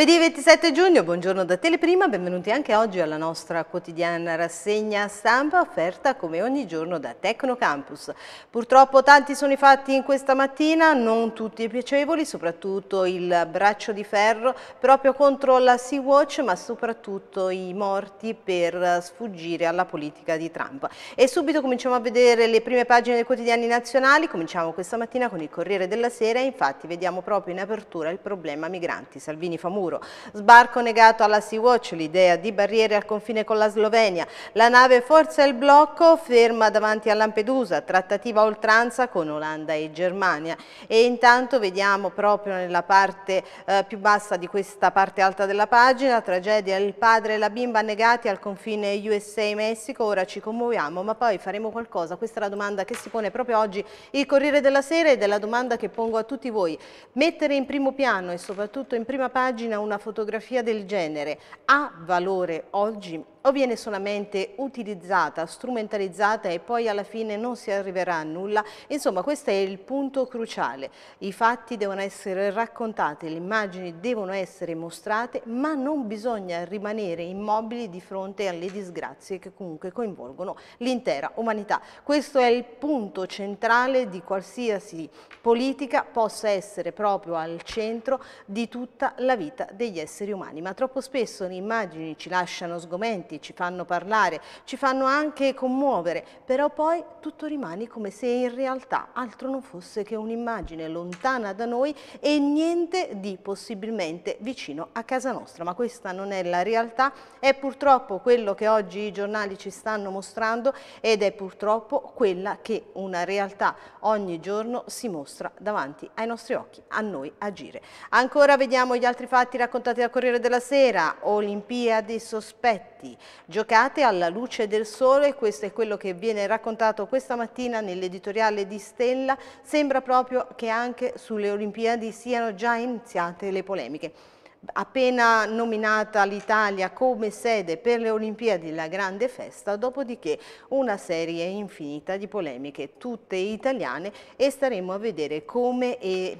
Ebedi ve 7 giugno, buongiorno da Teleprima, benvenuti anche oggi alla nostra quotidiana rassegna stampa offerta come ogni giorno da Tecnocampus. Purtroppo tanti sono i fatti in questa mattina, non tutti piacevoli, soprattutto il braccio di ferro proprio contro la Sea-Watch, ma soprattutto i morti per sfuggire alla politica di Trump. E subito cominciamo a vedere le prime pagine dei quotidiani nazionali, cominciamo questa mattina con il Corriere della Sera, infatti vediamo proprio in apertura il problema migranti. Salvini fa muro Sbarco negato alla Sea-Watch, l'idea di barriere al confine con la Slovenia. La nave forza il blocco, ferma davanti a Lampedusa, trattativa oltranza con Olanda e Germania. E intanto vediamo proprio nella parte eh, più bassa di questa parte alta della pagina, tragedia, il padre e la bimba negati al confine USA-Messico. Ora ci commuoviamo, ma poi faremo qualcosa. Questa è la domanda che si pone proprio oggi il Corriere della Sera ed è la domanda che pongo a tutti voi. Mettere in primo piano e soprattutto in prima pagina una fotografia fotografia del genere ha valore oggi o viene solamente utilizzata, strumentalizzata e poi alla fine non si arriverà a nulla? Insomma questo è il punto cruciale, i fatti devono essere raccontati, le immagini devono essere mostrate ma non bisogna rimanere immobili di fronte alle disgrazie che comunque coinvolgono l'intera umanità. Questo è il punto centrale di qualsiasi politica possa essere proprio al centro di tutta la vita degli esseri umani, ma troppo spesso le immagini ci lasciano sgomenti senti, ci fanno parlare, ci fanno anche commuovere, però poi tutto rimane come se in realtà altro non fosse che un'immagine lontana da noi e niente di possibilmente vicino a casa nostra. Ma questa non è la realtà, è purtroppo quello che oggi i giornali ci stanno mostrando ed è purtroppo quella che una realtà ogni giorno si mostra davanti ai nostri occhi, a noi agire. Ancora vediamo gli altri fatti raccontati dal Corriere della Sera, Olimpiadi sospetti, Giocate alla luce del sole, questo è quello che viene raccontato questa mattina nell'editoriale di Stella, sembra proprio che anche sulle Olimpiadi siano già iniziate le polemiche appena nominata l'Italia come sede per le Olimpiadi la grande festa, dopodiché una serie infinita di polemiche, tutte italiane e staremo a vedere come eh,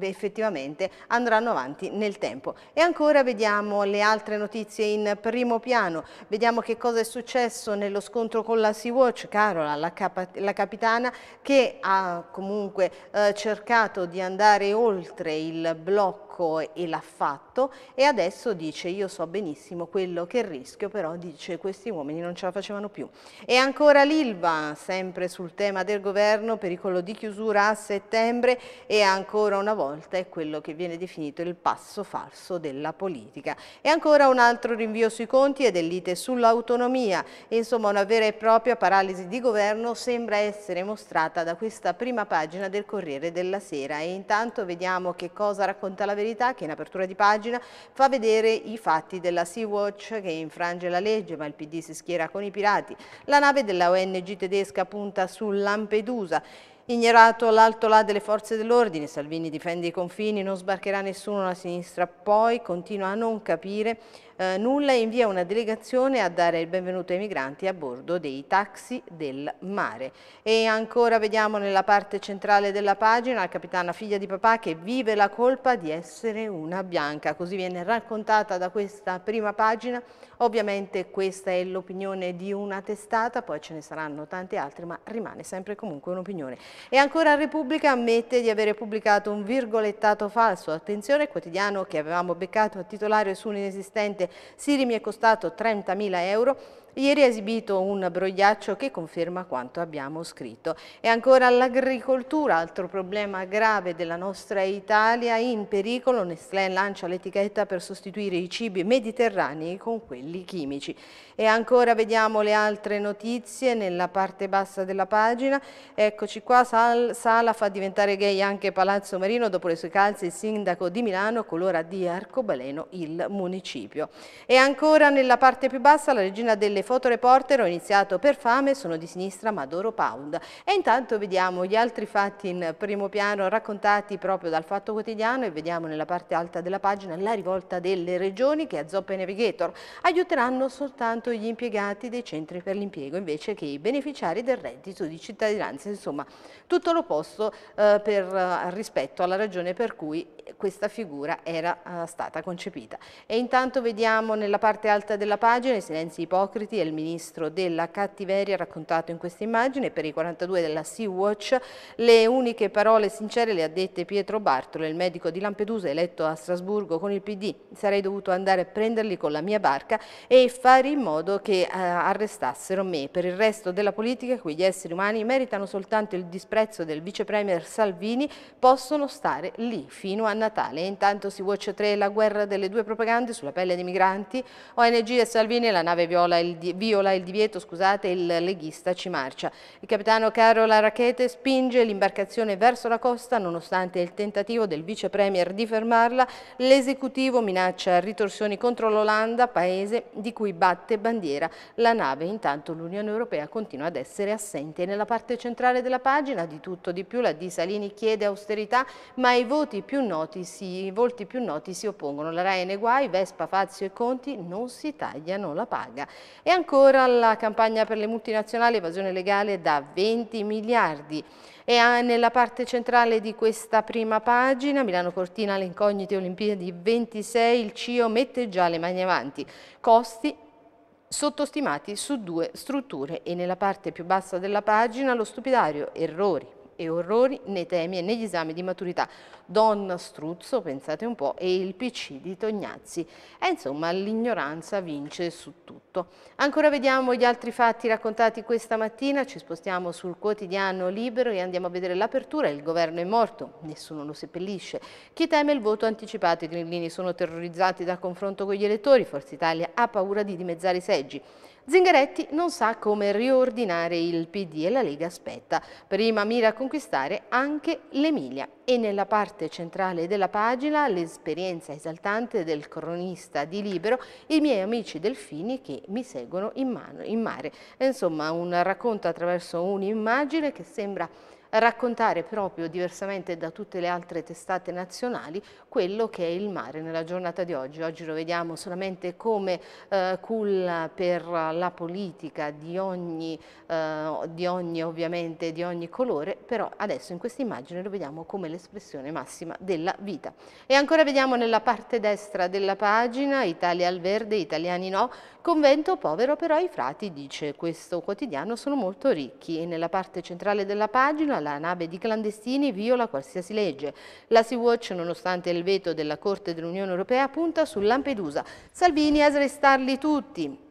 effettivamente andranno avanti nel tempo. E ancora vediamo le altre notizie in primo piano, vediamo che cosa è successo nello scontro con la Sea-Watch, Carola, la, cap la, capitana che ha comunque eh, cercato di andare oltre il blocco ricco e l'ha fatto e adesso dice io so benissimo quello che rischio, però dice questi uomini non ce la facevano più. E ancora l'Ilva, sempre sul tema del governo, pericolo di chiusura a settembre e ancora una volta è quello che viene definito il passo falso della politica. E ancora un altro rinvio sui conti e dell'ite sull'autonomia, insomma una vera e propria paralisi di governo sembra essere mostrata da questa prima pagina del Corriere della Sera e intanto vediamo che cosa racconta la verità verità che in apertura di pagina fa vedere i fatti della Sea-Watch che infrange la legge ma il PD si schiera con i pirati. La nave della ONG tedesca punta su Lampedusa. Ignorato l'alto là delle forze dell'ordine, Salvini difende i confini, non sbarcherà nessuno la sinistra, poi continua a non capire eh, nulla invia una delegazione a dare il benvenuto ai migranti a bordo dei taxi del mare. E ancora vediamo nella parte centrale della pagina la capitana figlia di papà che vive la colpa di essere una bianca, così viene raccontata da questa prima pagina. Ovviamente questa è l'opinione di una testata, poi ce ne saranno tante altre, ma rimane sempre comunque un'opinione. E ancora Repubblica ammette di avere pubblicato un virgolettato falso. Attenzione, quotidiano che avevamo beccato a titolare su un inesistente mese. Siri mi è costato 30.000 euro Ieri ha esibito un brogliaccio che conferma quanto abbiamo scritto. E ancora l'agricoltura, altro problema grave della nostra Italia, in pericolo Nestlé lancia l'etichetta per sostituire i cibi mediterranei con quelli chimici. E ancora vediamo le altre notizie nella parte bassa della pagina. Eccoci qua, Sal, Sala fa diventare gay anche Palazzo Marino, dopo le sue calze il sindaco di Milano colora di arcobaleno il municipio. E ancora nella parte più bassa la regina delle delle fotoreporter, ho iniziato per fame, sono di sinistra Madoro Pound. E intanto vediamo gli altri fatti in primo piano raccontati proprio dal Fatto Quotidiano e vediamo nella parte alta della pagina la rivolta delle regioni che a Zoppe Navigator aiuteranno soltanto gli impiegati dei centri per l'impiego invece che i beneficiari del reddito di cittadinanza, insomma tutto l'opposto eh, per, eh, rispetto alla ragione per cui questa figura era eh, stata concepita. E intanto vediamo nella parte alta della pagina i silenzi ipocriti, è il ministro della cattiveria raccontato in questa immagine, per i 42 della Sea-Watch le uniche parole sincere le ha dette Pietro Bartolo, il medico di Lampedusa eletto a Strasburgo con il PD, sarei dovuto andare a prenderli con la mia barca e fare in modo che uh, arrestassero me. Per il resto della politica quegli esseri umani meritano soltanto il disprezzo del vicepremier Salvini, possono stare lì fino a Natale. Intanto si Watch 3 la guerra delle due propagande sulla pelle dei migranti. ONG e Salvini la nave viola il, viola il divieto, scusate, il leghista ci marcia. Il capitano Carola Rachete spinge l'imbarcazione verso la costa nonostante il tentativo del vice premier di fermarla. L'esecutivo minaccia ritorsioni contro l'Olanda, paese di cui batte bandiera la nave. Intanto l'Unione Europea continua ad essere assente. Nella parte centrale della pagina di tutto di più la Di Salini chiede austerità ma i voti più noti noti si, i volti più noti si oppongono, la RAI nei guai, Vespa, Fazio e Conti non si tagliano la paga. E ancora la campagna per le multinazionali, evasione legale da 20 miliardi. E nella parte centrale di questa prima pagina, Milano Cortina, le incognite Olimpiadi 26, il CIO mette già le mani avanti. Costi sottostimati su due strutture e nella parte più bassa della pagina lo stupidario errori e orrori nei temi e negli esami di maturità. Donna Struzzo, pensate un po', e il PC di Tognazzi. E insomma l'ignoranza vince su tutto. Ancora vediamo gli altri fatti raccontati questa mattina, ci spostiamo sul quotidiano Libero e andiamo a vedere l'apertura. Il governo è morto, nessuno lo seppellisce. Chi teme il voto anticipato, i grillini sono terrorizzati dal confronto con gli elettori, Forza Italia ha paura di dimezzare i seggi. Zingaretti non sa come riordinare il PD e la Lega aspetta. Prima mira a conquistare anche l'Emilia e nella parte centrale della pagina l'esperienza esaltante del cronista di Libero, i miei amici delfini che mi seguono in, mano, in mare. Insomma un racconto attraverso un'immagine che sembra raccontare proprio diversamente da tutte le altre testate nazionali quello che è il mare nella giornata di oggi. Oggi lo vediamo solamente come eh, culla per la politica di ogni, eh, di ogni ovviamente di ogni colore, però adesso in questa immagine lo vediamo come l'espressione massima della vita. E ancora vediamo nella parte destra della pagina Italia al verde, italiani no, Convento povero però i frati, dice questo quotidiano, sono molto ricchi e nella parte centrale della pagina la nave di clandestini viola qualsiasi legge. La Sea Watch, nonostante il veto della Corte dell'Unione Europea, punta su Lampedusa. Salvini a srestarli tutti.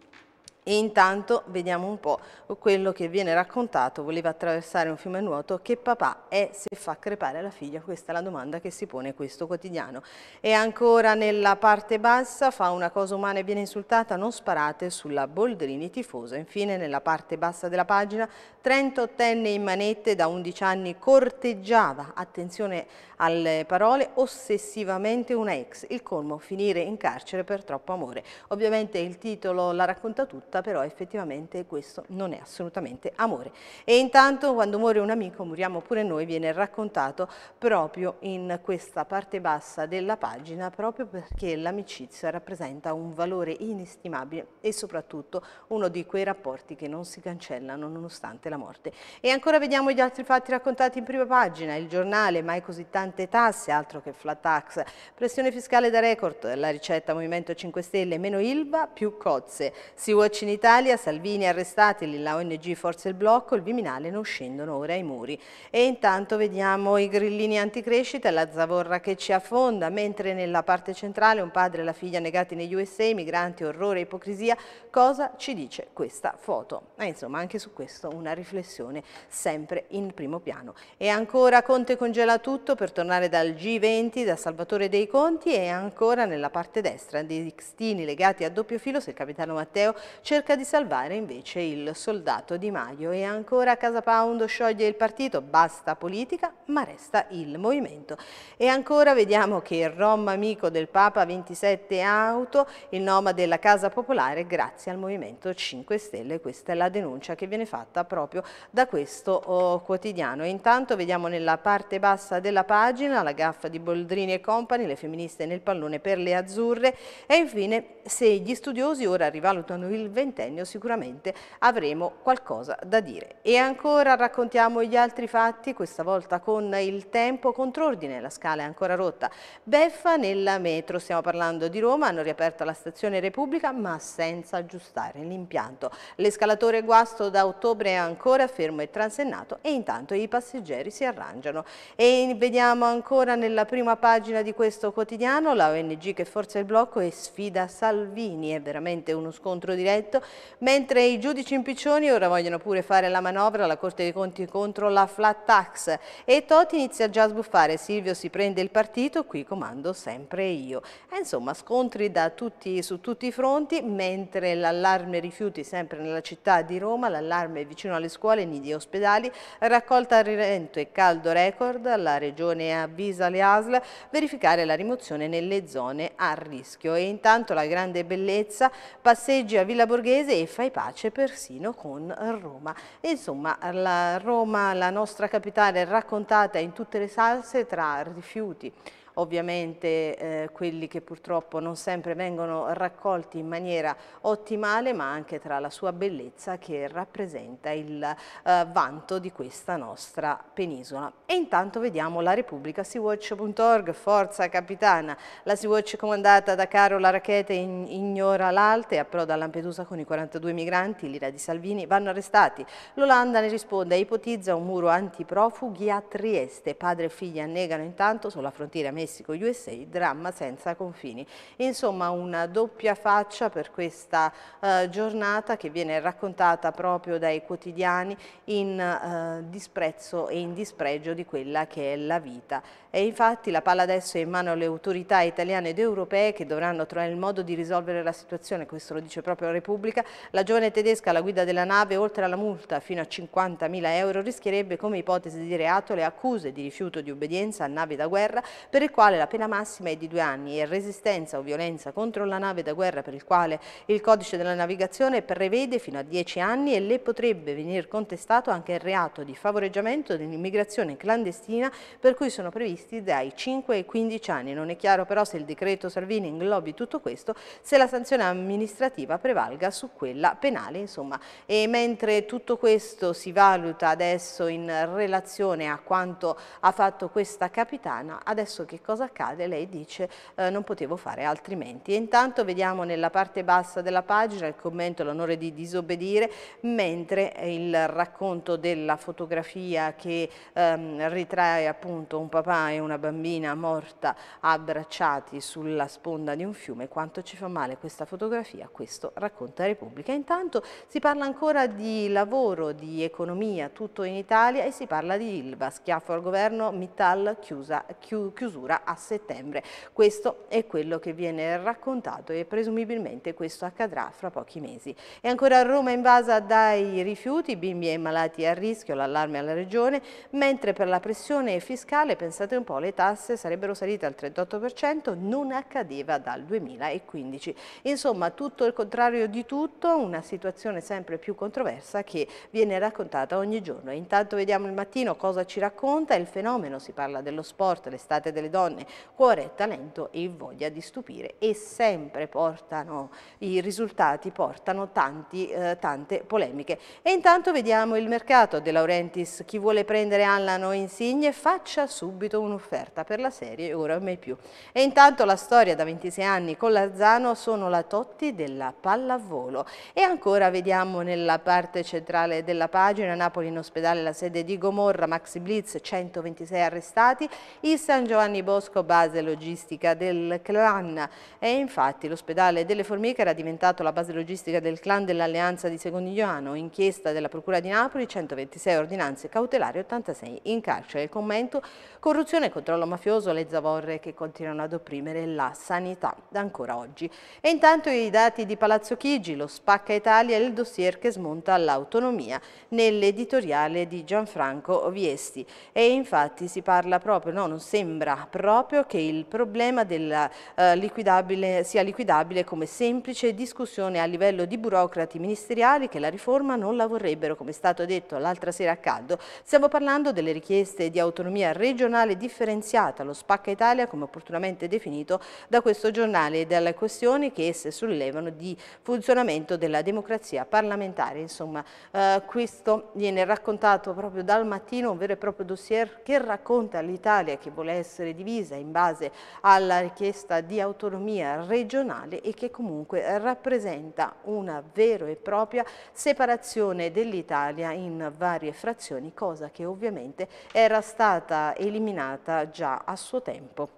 E intanto vediamo un po' quello che viene raccontato, voleva attraversare un fiume a nuoto, che papà è se fa crepare la figlia? Questa è la domanda che si pone questo quotidiano. E ancora nella parte bassa fa una cosa umana e viene insultata, non sparate sulla Boldrini tifosa. Infine nella parte bassa della pagina, 38enne in manette da 11 anni corteggiava, attenzione alle parole, ossessivamente una ex. Il colmo, finire in carcere per troppo amore. Ovviamente il titolo la racconta tutta, nota, però effettivamente questo non è assolutamente amore. E intanto quando muore un amico, muriamo pure noi, viene raccontato proprio in questa parte bassa della pagina, proprio perché l'amicizia rappresenta un valore inestimabile e soprattutto uno di quei rapporti che non si cancellano nonostante la morte. E ancora vediamo gli altri fatti raccontati in prima pagina, il giornale, mai così tante tasse, altro che flat tax, pressione fiscale da record, la ricetta Movimento 5 Stelle, meno ILVA, più cozze, si UAC in Italia, Salvini arrestati, la ONG forza il blocco, il Viminale non scendono ora ai muri. E intanto vediamo i grillini anticrescita, la zavorra che ci affonda, mentre nella parte centrale un padre e la figlia negati negli USA, migranti, orrore, ipocrisia, cosa ci dice questa foto? Eh, insomma anche su questo una riflessione sempre in primo piano. E ancora Conte congela tutto per tornare dal G20, da Salvatore dei Conti e ancora nella parte destra dei Xtini legati a doppio filo se il capitano Matteo cerca di salvare invece il soldato Di Maio e ancora Casa Pound scioglie il partito, basta politica ma resta il movimento. E ancora vediamo che il rom amico del Papa 27 auto, il noma della Casa Popolare grazie al Movimento 5 Stelle, questa è la denuncia che viene fatta proprio da questo oh, quotidiano. E intanto vediamo nella parte bassa della pagina la gaffa di Boldrini e Company, le femministe nel pallone per le azzurre e infine se gli studiosi ora rivalutano il ventennio sicuramente avremo qualcosa da dire. E ancora raccontiamo gli altri fatti, questa volta con il tempo controordine, la scala è ancora rotta. Beffa nella metro, stiamo parlando di Roma, hanno riaperto la stazione Repubblica ma senza aggiustare l'impianto. L'escalatore guasto da ottobre è ancora fermo e transennato e intanto i passeggeri si arrangiano. E vediamo ancora nella prima pagina di questo quotidiano la ONG che forza il blocco e sfida Salvini, è veramente uno scontro diretto detto, mentre i giudici in piccioni ora vogliono pure fare la manovra alla Corte dei Conti contro la flat tax e Toti inizia già a sbuffare, Silvio si prende il partito, qui comando sempre io. E insomma scontri tutti, su tutti i fronti, mentre l'allarme rifiuti sempre nella città di Roma, l'allarme vicino alle scuole, nidi e ospedali, raccolta a rilento e caldo record, la regione avvisa le ASL verificare la rimozione nelle zone a rischio. E intanto la grande bellezza, passeggi a Villa Borghese Borghese e fai pace persino con Roma. insomma, la Roma, la nostra capitale, raccontata in tutte le salse tra rifiuti, ovviamente eh, quelli che purtroppo non sempre vengono raccolti in maniera ottimale, ma anche tra la sua bellezza che rappresenta il eh, vanto di questa nostra penisola. E intanto vediamo la Repubblica Seawatch.org, forza capitana, la Seawatch comandata da Carola Rachete in, ignora l'alte, approda a Lampedusa con i 42 migranti, l'ira di Salvini, vanno arrestati. L'Olanda ne risponde e ipotizza un muro antiprofughi a Trieste, padre e figli annegano intanto sulla frontiera messa Messico-USA, dramma senza confini. Insomma una doppia faccia per questa eh, giornata che viene raccontata proprio dai quotidiani in eh, disprezzo e in dispregio di quella che è la vita. E infatti la palla adesso è in mano alle autorità italiane ed europee che dovranno trovare il modo di risolvere la situazione, questo lo dice proprio la Repubblica. La giovane tedesca alla guida della nave, oltre alla multa fino a 50.000 euro, rischierebbe come ipotesi di reato le accuse di rifiuto di obbedienza a navi da guerra per il quale la pena massima è di due anni e resistenza o violenza contro la nave da guerra per il quale il codice della navigazione prevede fino a dieci anni e le potrebbe venire contestato anche il reato di favoreggiamento dell'immigrazione clandestina per cui sono previsti dai 5 ai 15 anni. Non è chiaro però se il decreto Salvini inglobi tutto questo, se la sanzione amministrativa prevalga su quella penale. Insomma. E mentre tutto questo si valuta adesso in relazione a quanto ha fatto questa capitana, adesso che cosa accade? Lei dice eh, non potevo fare altrimenti. E intanto vediamo nella parte bassa della pagina il commento l'onore di disobbedire, mentre il racconto della fotografia che ehm, ritrae appunto un papà e una bambina morta abbracciati sulla sponda di un fiume, quanto ci fa male questa fotografia, questo racconta Repubblica. Intanto si parla ancora di lavoro, di economia, tutto in Italia e si parla di Ilva, schiaffo al governo, Mittal chiusa, chiusura chiusura a settembre. Questo è quello che viene raccontato e presumibilmente questo accadrà fra pochi mesi. E ancora Roma invasa dai rifiuti, bimbi e malati a rischio, l'allarme alla regione, mentre per la pressione fiscale, pensate un po', le tasse sarebbero salite al 38%, non accadeva dal 2015. Insomma, tutto il contrario di tutto, una situazione sempre più controversa che viene raccontata ogni giorno. Intanto vediamo il mattino cosa ci racconta, il fenomeno, si parla dello sport, l'estate delle donne, donne cuore, talento e voglia di stupire e sempre portano i risultati, portano tanti, eh, tante polemiche. E intanto vediamo il mercato De Laurentiis, chi vuole prendere Allano Insigne faccia subito un'offerta per la serie Ora mai più. E intanto la storia da 26 anni con Lazzano sono la Totti della pallavolo. E ancora vediamo nella parte centrale della pagina Napoli in ospedale la sede di Gomorra, Maxi Blitz 126 arrestati, il San Giovanni Bosco, base logistica del clan. E infatti l'ospedale delle Formiche era diventato la base logistica del clan dell'Alleanza di Secondigliano. Inchiesta della Procura di Napoli, 126 ordinanze cautelari, 86 in carcere. Il commento, corruzione e controllo mafioso, le zavorre che continuano ad opprimere la sanità da ancora oggi. E intanto i dati di Palazzo Chigi, lo Spacca Italia e il dossier che smonta l'autonomia nell'editoriale di Gianfranco Viesti. E infatti si parla proprio, no, non sembra proprio che il problema della, eh, liquidabile, sia liquidabile come semplice discussione a livello di burocrati ministeriali che la riforma non la vorrebbero, come è stato detto l'altra sera a caldo. Stiamo parlando delle richieste di autonomia regionale differenziata, lo Spacca Italia come opportunamente definito da questo giornale e dalle questioni che esse sollevano di funzionamento della democrazia parlamentare. Insomma, eh, questo viene raccontato proprio dal mattino, un vero e proprio dossier che racconta l'Italia che vuole essere divisa condivisa in base alla richiesta di autonomia regionale e che comunque rappresenta una vera e propria separazione dell'Italia in varie frazioni, cosa che ovviamente era stata eliminata già a suo tempo.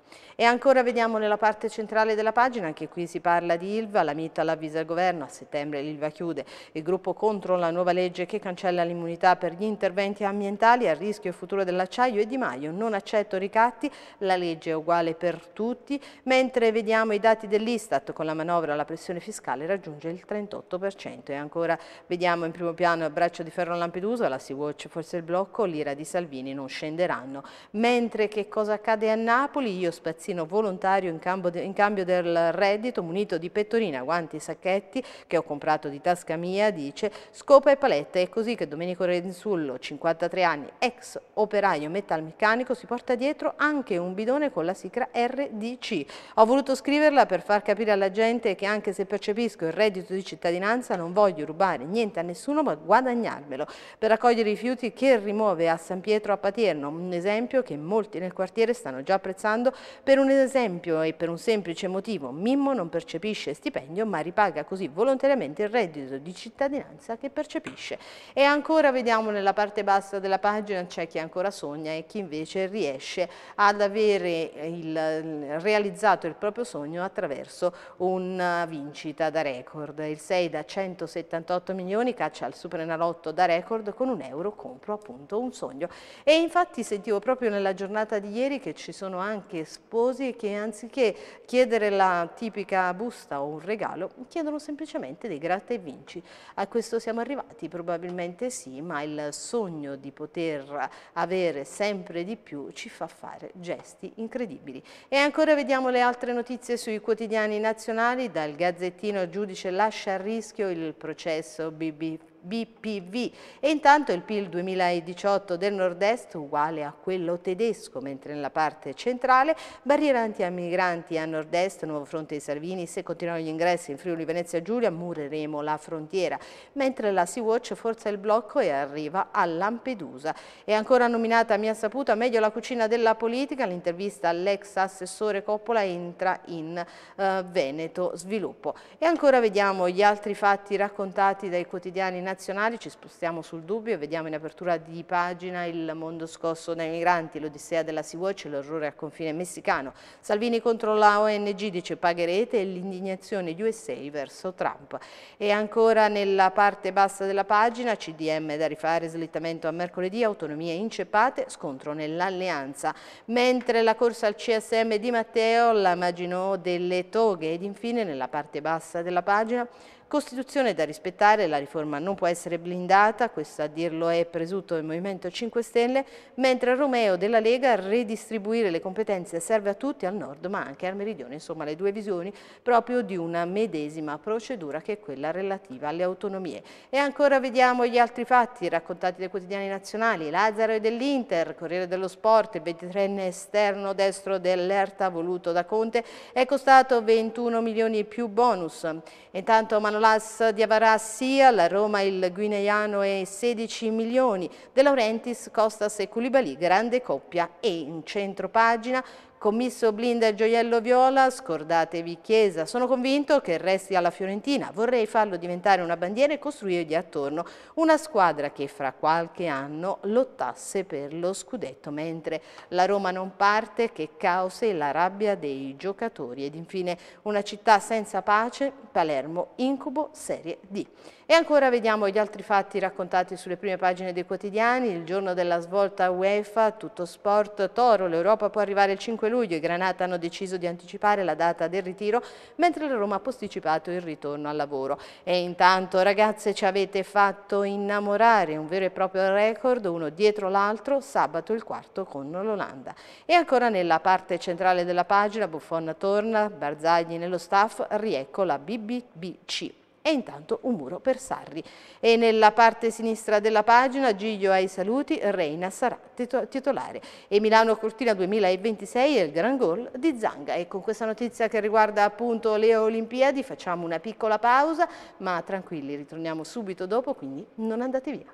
E ancora vediamo nella parte centrale della pagina, anche qui si parla di Ilva, la Mittal avvisa al governo, a settembre l'Ilva chiude, il gruppo contro la nuova legge che cancella l'immunità per gli interventi ambientali a rischio e futuro dell'acciaio e Di Maio, non accetto ricatti, la legge è uguale per tutti, mentre vediamo i dati dell'Istat, con la manovra la pressione fiscale raggiunge il 38% e ancora vediamo in primo piano il braccio di ferro a Lampedusa, la Sea Watch forse il blocco, l'ira di Salvini non scenderanno. Mentre che cosa accade a Napoli? Io spazio destino volontario in, de, in cambio del reddito munito di pettorina, guanti, e sacchetti che ho comprato di tasca mia, dice, scopa e palette. È così che Domenico Rensullo, 53 anni, ex operaio metalmeccanico, si porta dietro anche un bidone con la sigla RDC. Ho voluto scriverla per far capire alla gente che anche se percepisco il reddito di cittadinanza non voglio rubare niente a nessuno ma guadagnarmelo. Per raccogliere i rifiuti che rimuove a San Pietro a Patierno, un esempio che molti nel quartiere stanno già apprezzando per un esempio e per un semplice motivo, Mimmo non percepisce stipendio ma ripaga così volontariamente il reddito di cittadinanza che percepisce. E ancora vediamo nella parte bassa della pagina c'è chi ancora sogna e chi invece riesce ad avere il, realizzato il proprio sogno attraverso una vincita da record. Il 6 da 178 milioni caccia al Suprenalotto da record con un euro compro appunto un sogno. E infatti sentivo proprio nella giornata di ieri che ci sono anche sposi generosi che anziché chiedere la tipica busta o un regalo, chiedono semplicemente dei gratta e vinci. A questo siamo arrivati? Probabilmente sì, ma il sogno di poter avere sempre di più ci fa fare gesti incredibili. E ancora vediamo le altre notizie sui quotidiani nazionali, dal Gazzettino Giudice lascia a rischio il processo BB BPV e intanto il PIL 2018 del nord-est uguale a quello tedesco, mentre nella parte centrale barriera anti-migranti a nord-est, nuovo fronte di Salvini, se continuano gli ingressi in Friuli Venezia Giulia mureremo la frontiera, mentre la Sea Watch forza il blocco e arriva a Lampedusa. È ancora nominata a mia saputa meglio la cucina della politica, l'intervista all'ex assessore Coppola entra in eh, Veneto Sviluppo. E ancora vediamo gli altri fatti raccontati dai quotidiani nazionali nazionali ci spostiamo sul dubbio e vediamo in apertura di pagina il mondo scosso dai migranti, l'odissea della Sea Watch l'orrore al confine messicano. Salvini contro la ONG dice pagherete e l'indignazione USA verso Trump. E ancora nella parte bassa della pagina CDM da rifare, slittamento a mercoledì, autonomie inceppate, scontro nell'alleanza. Mentre la corsa al CSM di Matteo, la Maginot delle toghe ed infine nella parte bassa della pagina Costituzione da rispettare, la riforma non può essere blindata, questo a dirlo è presunto il Movimento 5 Stelle, mentre Romeo della Lega redistribuire le competenze serve a tutti, al nord ma anche al meridione, insomma le due visioni proprio di una medesima procedura che è quella relativa alle autonomie. E ancora vediamo gli altri fatti raccontati dai quotidiani nazionali, Lazzaro e dell'Inter, Corriere dello Sport, 23enne esterno destro dell'Erta voluto da Conte, è costato 21 milioni più bonus. Intanto Manolo Nicolas Diavarà Sia, la Roma il guineano e 16 milioni, De Laurentiis, Costas e Culibali, grande coppia e in centro pagina Commisso Blinda e Gioiello Viola, scordatevi Chiesa. Sono convinto che resti alla Fiorentina. Vorrei farlo diventare una bandiera e costruirgli attorno una squadra che fra qualche anno lottasse per lo scudetto. Mentre la Roma non parte, che cause la rabbia dei giocatori. Ed infine una città senza pace, Palermo, incubo, serie D. E ancora vediamo gli altri fatti raccontati sulle prime pagine dei quotidiani, il giorno della svolta UEFA, tutto sport, Toro, l'Europa può arrivare il 5 luglio, i Granata hanno deciso di anticipare la data del ritiro, mentre la Roma ha posticipato il ritorno al lavoro. E intanto ragazze ci avete fatto innamorare, un vero e proprio record, uno dietro l'altro, sabato il quarto con l'Olanda. E ancora nella parte centrale della pagina, Buffon torna, Barzagli nello staff, riecco la BBBC e intanto un muro per Sarri. E nella parte sinistra della pagina Giglio ai saluti, Reina sarà titolare. E Milano Cortina 2026 è il gran gol di Zanga. E con questa notizia che riguarda appunto le Olimpiadi facciamo una piccola pausa, ma tranquilli, ritorniamo subito dopo, quindi non andate via.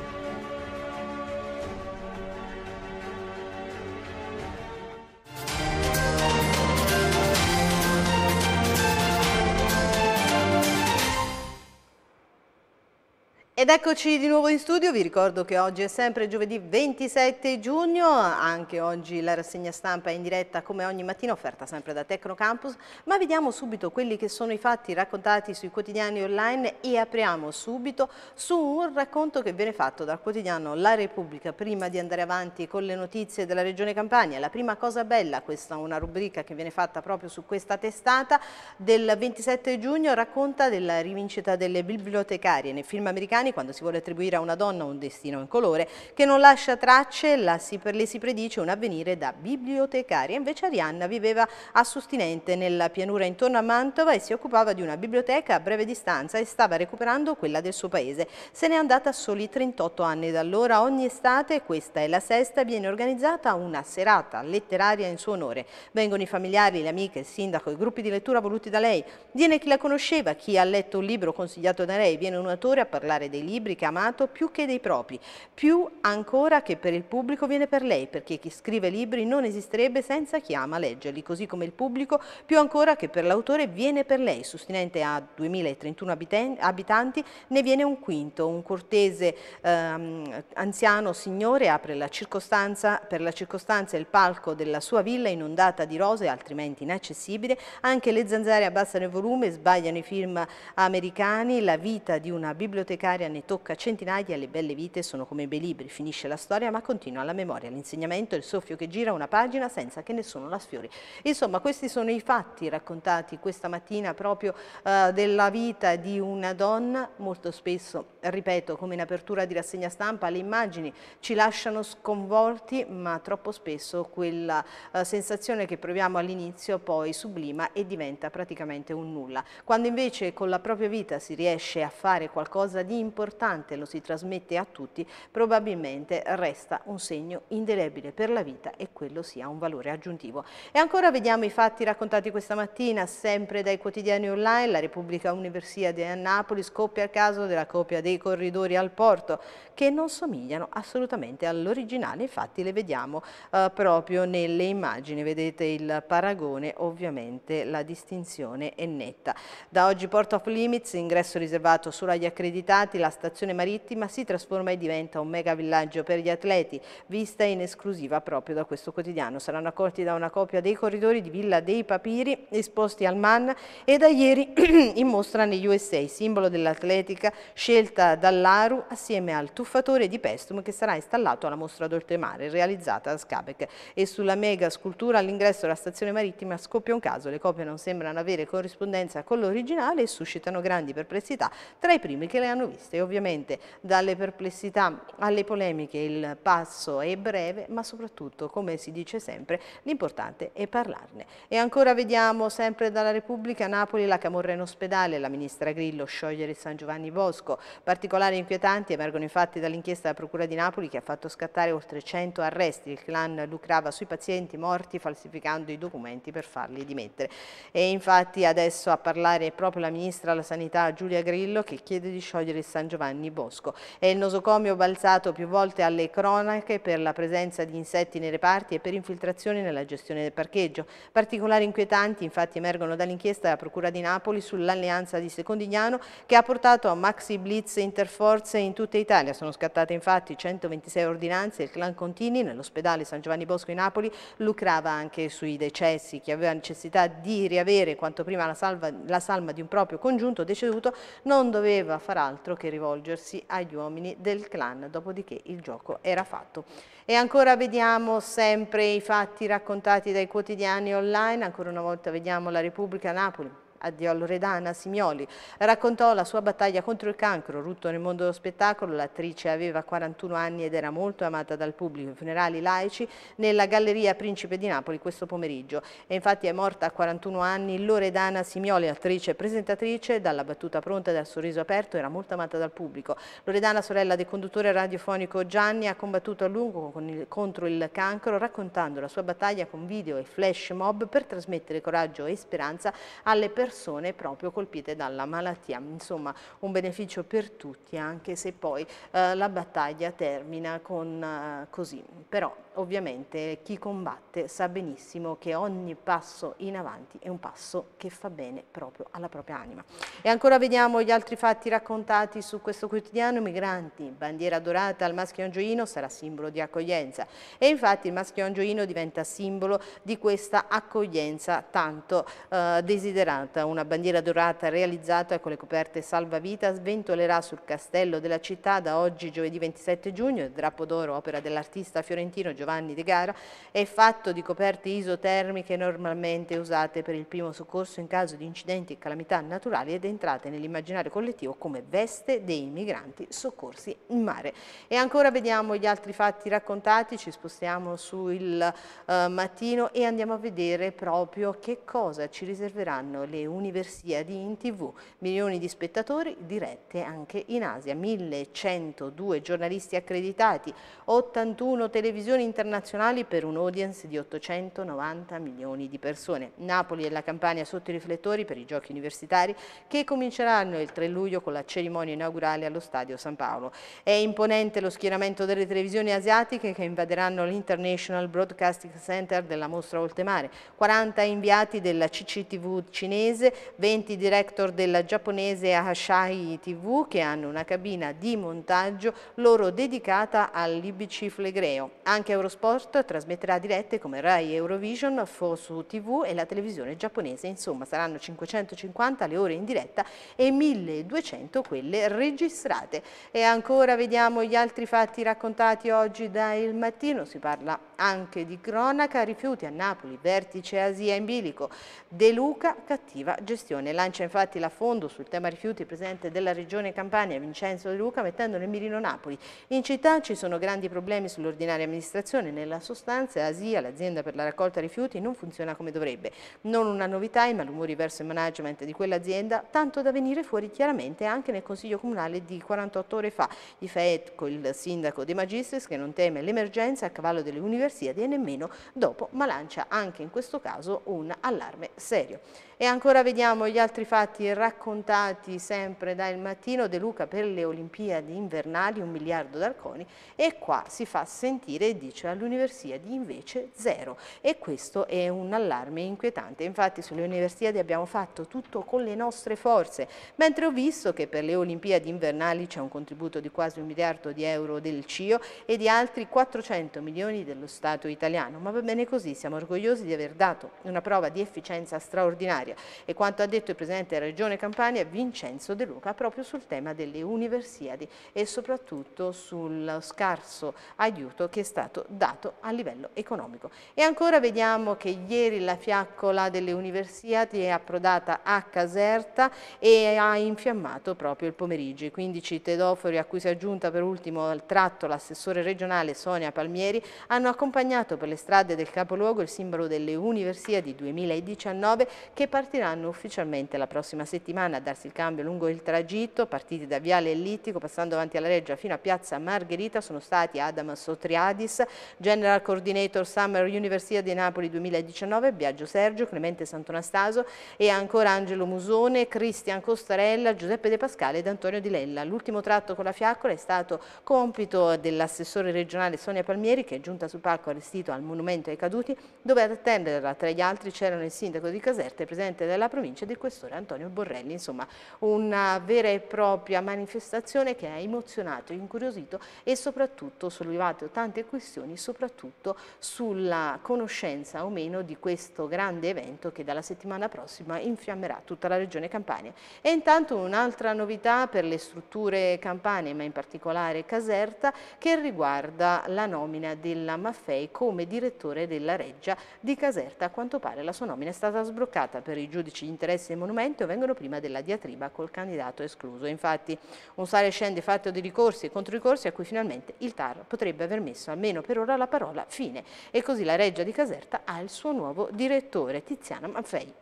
Ed eccoci di nuovo in studio, vi ricordo che oggi è sempre giovedì 27 giugno, anche oggi la rassegna stampa è in diretta come ogni mattina offerta sempre da Tecnocampus, ma vediamo subito quelli che sono i fatti raccontati sui quotidiani online e apriamo subito su un racconto che viene fatto dal quotidiano La Repubblica. Prima di andare avanti con le notizie della Regione Campania, la prima cosa bella, questa è una rubrica che viene fatta proprio su questa testata del 27 giugno, racconta della rivincita delle bibliotecarie nei film americani anni, quando si vuole attribuire a una donna un destino in colore, che non lascia tracce, la si, per le si predice un avvenire da bibliotecaria. Invece Arianna viveva a Sustinente, nella pianura intorno a Mantova e si occupava di una biblioteca a breve distanza e stava recuperando quella del suo paese. Se n'è andata a soli 38 anni da allora. Ogni estate, questa è la sesta, viene organizzata una serata letteraria in suo onore. Vengono i familiari, le amiche, il sindaco, i gruppi di lettura voluti da lei. Viene chi la conosceva, chi ha letto un libro consigliato da lei. Viene un autore a parlare dei libri che ha amato più che dei propri, più ancora che per il pubblico viene per lei, perché chi scrive libri non esisterebbe senza chi ama leggerli, così come il pubblico più ancora che per l'autore viene per lei, sustinente a 2031 abitanti ne viene un quinto, un cortese ehm, anziano signore apre la circostanza, per la circostanza il palco della sua villa inondata di rose altrimenti inaccessibile, anche le zanzare abbassano il volume, sbagliano i film americani, la vita di una bibliotecaria storia ne tocca centinaia, e le belle vite sono come bei libri, finisce la storia ma continua la memoria, l'insegnamento, il soffio che gira una pagina senza che nessuno la sfiori. Insomma questi sono i fatti raccontati questa mattina proprio eh, della vita di una donna, molto spesso, ripeto, come in apertura di rassegna stampa, le immagini ci lasciano sconvolti ma troppo spesso quella eh, sensazione che proviamo all'inizio poi sublima e diventa praticamente un nulla. Quando invece con la propria vita si riesce a fare qualcosa di importante, importante, lo si trasmette a tutti, probabilmente resta un segno indelebile per la vita e quello sia un valore aggiuntivo. E ancora vediamo i fatti raccontati questa mattina, sempre dai quotidiani online, la Repubblica Università di Annapoli scoppia a caso della copia dei corridori al porto, che non somigliano assolutamente all'originale, infatti le vediamo eh, proprio nelle immagini, vedete il paragone, ovviamente la distinzione è netta. Da oggi Port of Limits, ingresso riservato solo agli accreditati, la stazione marittima si trasforma e diventa un mega villaggio per gli atleti, vista in esclusiva proprio da questo quotidiano. Saranno accolti da una copia dei corridori di Villa dei Papiri esposti al MAN e da ieri in mostra negli USA, simbolo dell'atletica scelta dall'Aru assieme al tuffatore di Pestum che sarà installato alla mostra d'oltremare realizzata a Scabec e sulla mega scultura all'ingresso della stazione marittima scoppia un caso, le copie non sembrano avere corrispondenza con l'originale e suscitano grandi perplessità tra i primi che le hanno viste richieste ovviamente dalle perplessità alle polemiche il passo è breve ma soprattutto come si dice sempre l'importante è parlarne. E ancora vediamo sempre dalla Repubblica Napoli la Camorra in ospedale, la ministra Grillo sciogliere San Giovanni Bosco. Particolari inquietanti emergono infatti dall'inchiesta della Procura di Napoli che ha fatto scattare oltre 100 arresti. Il clan lucrava sui pazienti morti falsificando i documenti per farli dimettere. E infatti adesso a parlare è proprio la ministra della Sanità Giulia Grillo che chiede di sciogliere il San San Giovanni Bosco. È il nosocomio balzato più volte alle cronache per la presenza di insetti nei reparti e per infiltrazioni nella gestione del parcheggio. Particolari inquietanti infatti emergono dall'inchiesta della Procura di Napoli sull'alleanza di Secondignano che ha portato a maxi blitz interforze in tutta Italia. Sono scattate infatti 126 ordinanze e il clan Contini nell'ospedale San Giovanni Bosco in Napoli lucrava anche sui decessi. Chi aveva necessità di riavere quanto prima la, salva, la salma di un proprio congiunto deceduto non doveva far altro che rivolgersi agli uomini del clan, dopodiché il gioco era fatto. E ancora vediamo sempre i fatti raccontati dai quotidiani online, ancora una volta vediamo la Repubblica Napoli addiò Loredana Simioli. Raccontò la sua battaglia contro il cancro, rutto nel mondo dello spettacolo, l'attrice aveva 41 anni ed era molto amata dal pubblico, in funerali laici nella Galleria Principe di Napoli questo pomeriggio. E infatti è morta a 41 anni Loredana Simioli, attrice e presentatrice, dalla battuta pronta e dal sorriso aperto, era molto amata dal pubblico. Loredana, sorella del conduttore radiofonico Gianni, ha combattuto a lungo il, contro il cancro, raccontando la sua battaglia con video e flash mob per trasmettere coraggio e speranza alle persone persone proprio colpite dalla malattia. Insomma un beneficio per tutti anche se poi eh, la battaglia termina con eh, così. Però ovviamente chi combatte sa benissimo che ogni passo in avanti è un passo che fa bene proprio alla propria anima. E ancora vediamo gli altri fatti raccontati su questo quotidiano, migranti, bandiera dorata al maschio angioino sarà simbolo di accoglienza e infatti il maschio angioino diventa simbolo di questa accoglienza tanto eh, desiderata, una bandiera dorata realizzata con le coperte salvavita sventolerà sul castello della città da oggi giovedì 27 giugno, il drappo d'oro opera dell'artista fiorentino Giovanni de Gara, è fatto di coperte isotermiche normalmente usate per il primo soccorso in caso di incidenti e calamità naturali ed entrate nell'immaginario collettivo come veste dei migranti soccorsi in mare. E ancora vediamo gli altri fatti raccontati, ci spostiamo sul eh, mattino e andiamo a vedere proprio che cosa ci riserveranno le universiadi in tv. Milioni di spettatori dirette anche in Asia, 1102 giornalisti accreditati, 81 televisioni in internazionali per un audience di 890 milioni di persone. Napoli e la Campania sotto i riflettori per i giochi universitari che cominceranno il 3 luglio con la cerimonia inaugurale allo Stadio San Paolo. È imponente lo schieramento delle televisioni asiatiche che invaderanno l'International Broadcasting Center della mostra Oltemare, 40 inviati della CCTV cinese, 20 director della giapponese Ahashai TV che hanno una cabina di montaggio loro dedicata all'IBC Flegreo. Anche Eurosport trasmetterà dirette come Rai Eurovision, Fosu TV e la televisione giapponese. Insomma saranno 550 le ore in diretta e 1200 quelle registrate. E ancora vediamo gli altri fatti raccontati oggi da Il Mattino. Si parla anche di cronaca, rifiuti a Napoli, vertice Asia in bilico, De Luca, cattiva gestione. Lancia infatti l'affondo sul tema rifiuti presente della regione Campania Vincenzo De Luca mettendo nel mirino Napoli. In città ci sono grandi problemi sull'ordinaria amministrazione situazione nella sostanza ASIA, l'azienda per la raccolta rifiuti, non funziona come dovrebbe. Non una novità i malumori verso il management di quell'azienda, tanto da venire fuori chiaramente anche nel Consiglio Comunale di 48 ore fa. I con il sindaco De Magistris, che non teme l'emergenza a cavallo delle universiadi e nemmeno dopo, ma lancia anche in questo caso un allarme serio. E ancora vediamo gli altri fatti raccontati sempre dal Mattino De Luca per le Olimpiadi invernali, un miliardo d'arconi e qua si fa sentire e dice all'Universiadi invece zero e questo è un allarme inquietante. Infatti sulle Universiadi abbiamo fatto tutto con le nostre forze, mentre ho visto che per le Olimpiadi invernali c'è un contributo di quasi un miliardo di euro del CIO e di altri 400 milioni dello Stato italiano, ma va bene così, siamo orgogliosi di aver dato una prova di efficienza straordinaria Campania. E quanto ha detto il Presidente della Regione Campania, Vincenzo De Luca, proprio sul tema delle universiadi e soprattutto sul scarso aiuto che è stato dato a livello economico. E ancora vediamo che ieri la fiaccola delle universiadi è approdata a Caserta e ha infiammato proprio il pomeriggio. I 15 tedofori a cui si è aggiunta per ultimo al tratto l'assessore regionale Sonia Palmieri hanno accompagnato per le strade del capoluogo il simbolo delle universiadi 2019 che parla partiranno ufficialmente la prossima settimana a darsi il cambio lungo il tragitto, partiti da Viale Ellittico, passando avanti alla Reggia fino a Piazza Margherita, sono stati Adam Sotriadis, General Coordinator Summer Università di Napoli 2019, Biagio Sergio, Clemente Santonastaso e ancora Angelo Musone, Cristian Costarella, Giuseppe De Pascale ed Antonio Di Lella. L'ultimo tratto con la fiaccola è stato compito dell'assessore regionale Sonia Palmieri che è giunta sul palco allestito al Monumento ai Caduti, dove ad attenderla tra gli altri c'erano il sindaco di Caserta e il presidente presidente della provincia e del questore Antonio Borrelli. Insomma, una vera e propria manifestazione che ha emozionato, incuriosito e soprattutto sollevato tante questioni, soprattutto sulla conoscenza o meno di questo grande evento che dalla settimana prossima infiammerà tutta la regione Campania. E intanto un'altra novità per le strutture campane, ma in particolare Caserta, che riguarda la nomina della Maffei come direttore della Reggia di Caserta. A quanto pare la sua nomina è stata sbroccata per per i giudici di interesse del monumento vengono prima della diatriba col candidato escluso. Infatti un sale scende fatto di ricorsi e controricorsi a cui finalmente il TAR potrebbe aver messo almeno per ora la parola fine e così la Reggia di Caserta ha il suo nuovo direttore Tiziana Maffei.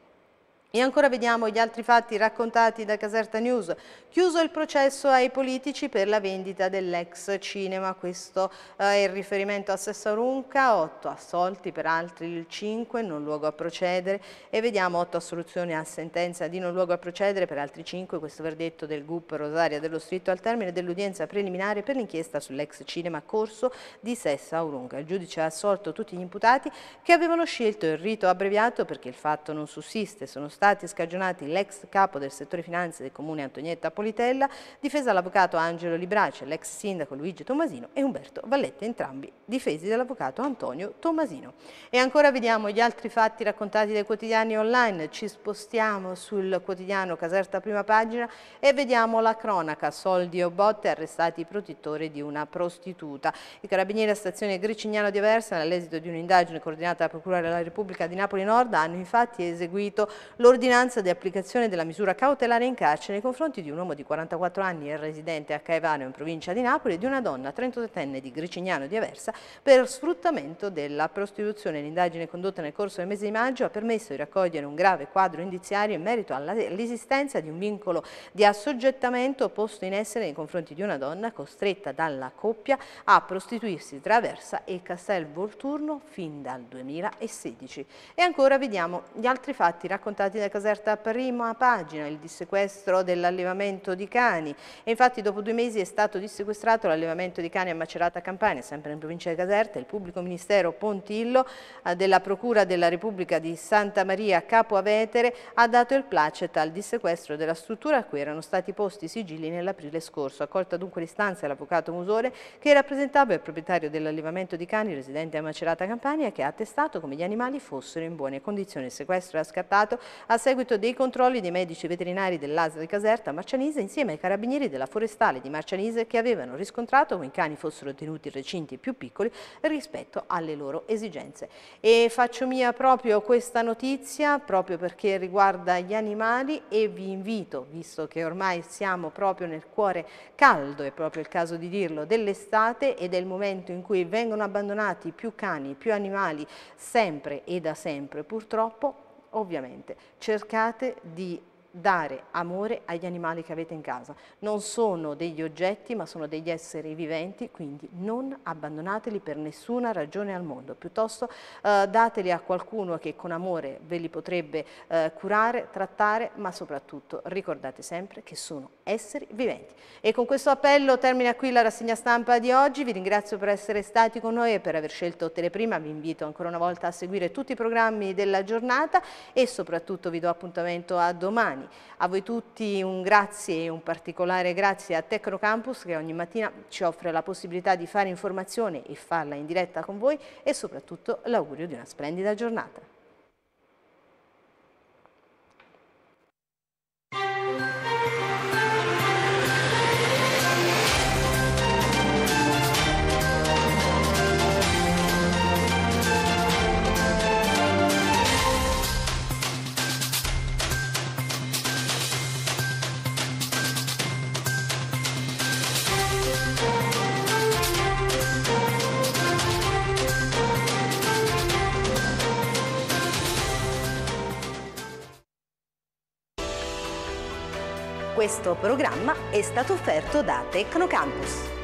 E ancora vediamo gli altri fatti raccontati da Caserta News. Chiuso il processo ai politici per la vendita dell'ex cinema. Questo eh, è il riferimento a Sessarunca, 8 assolti per altri il 5, non luogo a procedere. E vediamo 8 assoluzioni a sentenza di non luogo a procedere per altri 5. Questo verdetto del GUP Rosaria dello Stritto al termine dell'udienza preliminare per l'inchiesta sull'ex cinema corso di Sessa Sessarunca. Il giudice ha assolto tutti gli imputati che avevano scelto il rito abbreviato perché il fatto non sussiste. Sono stati stati scagionati l'ex capo del settore finanze del comune Antonietta Politella, difesa l'avvocato Angelo Librace, l'ex sindaco Luigi Tomasino e Umberto Valletta, entrambi difesi dall'avvocato Antonio Tomasino. E ancora vediamo gli altri fatti raccontati dai quotidiani online, ci spostiamo sul quotidiano Caserta Prima Pagina e vediamo la cronaca, soldi o botte, arrestati i protettori di una prostituta. I carabinieri a stazione Gricignano di Aversa, all'esito di un'indagine coordinata dalla Procura della Repubblica di Napoli Nord, hanno infatti eseguito lo l'ordinanza di applicazione della misura cautelare in carcere nei confronti di un uomo di 44 anni e residente a Caivano in provincia di Napoli e di una donna 37enne di Gricignano di Aversa per sfruttamento della prostituzione. L'indagine condotta nel corso del mese di maggio ha permesso di raccogliere un grave quadro indiziario in merito all'esistenza di un vincolo di assoggettamento posto in essere nei confronti di una donna costretta dalla coppia a prostituirsi tra Aversa e Castel Volturno fin dal 2016. E ancora vediamo gli altri fatti raccontati mattina Caserta prima pagina, il dissequestro dell'allevamento di cani. E infatti dopo due mesi è stato dissequestrato l'allevamento di cani a Macerata Campania, sempre in provincia di Caserta. Il pubblico ministero Pontillo eh, della Procura della Repubblica di Santa Maria Capo Avetere ha dato il placet al dissequestro della struttura a cui erano stati posti i sigilli nell'aprile scorso. Accolta dunque l'istanza l'avvocato Musore che rappresentava il proprietario dell'allevamento di cani residente a Macerata Campania che ha attestato come gli animali fossero in buone condizioni. Il sequestro è scattato a seguito dei controlli dei medici veterinari dell'ASL Caserta Marcianise insieme ai carabinieri della forestale di Marcianise che avevano riscontrato come i cani fossero tenuti in recinti più piccoli rispetto alle loro esigenze. E faccio mia proprio questa notizia proprio perché riguarda gli animali e vi invito, visto che ormai siamo proprio nel cuore caldo, è proprio il caso di dirlo, dell'estate ed è il momento in cui vengono abbandonati più cani, più animali, sempre e da sempre purtroppo, Ovviamente cercate di dare amore agli animali che avete in casa. Non sono degli oggetti ma sono degli esseri viventi, quindi non abbandonateli per nessuna ragione al mondo, piuttosto eh, dateli a qualcuno che con amore ve li potrebbe eh, curare, trattare, ma soprattutto ricordate sempre che sono esseri viventi. E con questo appello termina qui la rassegna stampa di oggi, vi ringrazio per essere stati con noi e per aver scelto Teleprima, vi invito ancora una volta a seguire tutti i programmi della giornata e soprattutto vi do appuntamento a domani a voi tutti un grazie e un particolare grazie a Tecnocampus che ogni mattina ci offre la possibilità di fare informazione e farla in diretta con voi e soprattutto l'augurio di una splendida giornata. programma è stato offerto da Tecnocampus.